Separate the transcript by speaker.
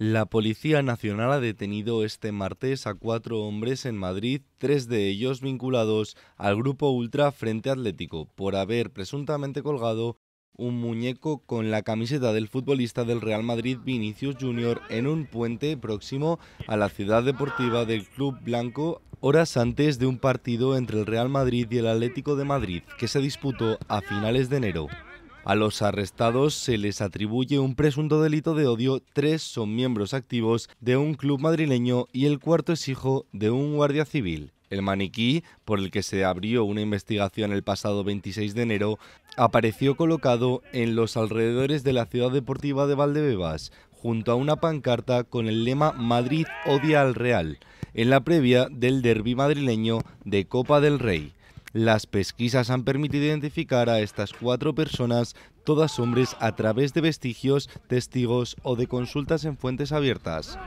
Speaker 1: La Policía Nacional ha detenido este martes a cuatro hombres en Madrid, tres de ellos vinculados al grupo Ultra Frente Atlético, por haber presuntamente colgado un muñeco con la camiseta del futbolista del Real Madrid Vinicius Jr. en un puente próximo a la ciudad deportiva del Club Blanco horas antes de un partido entre el Real Madrid y el Atlético de Madrid que se disputó a finales de enero. A los arrestados se les atribuye un presunto delito de odio, tres son miembros activos de un club madrileño y el cuarto es hijo de un guardia civil. El maniquí, por el que se abrió una investigación el pasado 26 de enero, apareció colocado en los alrededores de la ciudad deportiva de Valdebebas, junto a una pancarta con el lema Madrid odia al Real, en la previa del derby madrileño de Copa del Rey. Las pesquisas han permitido identificar a estas cuatro personas, todas hombres, a través de vestigios, testigos o de consultas en fuentes abiertas.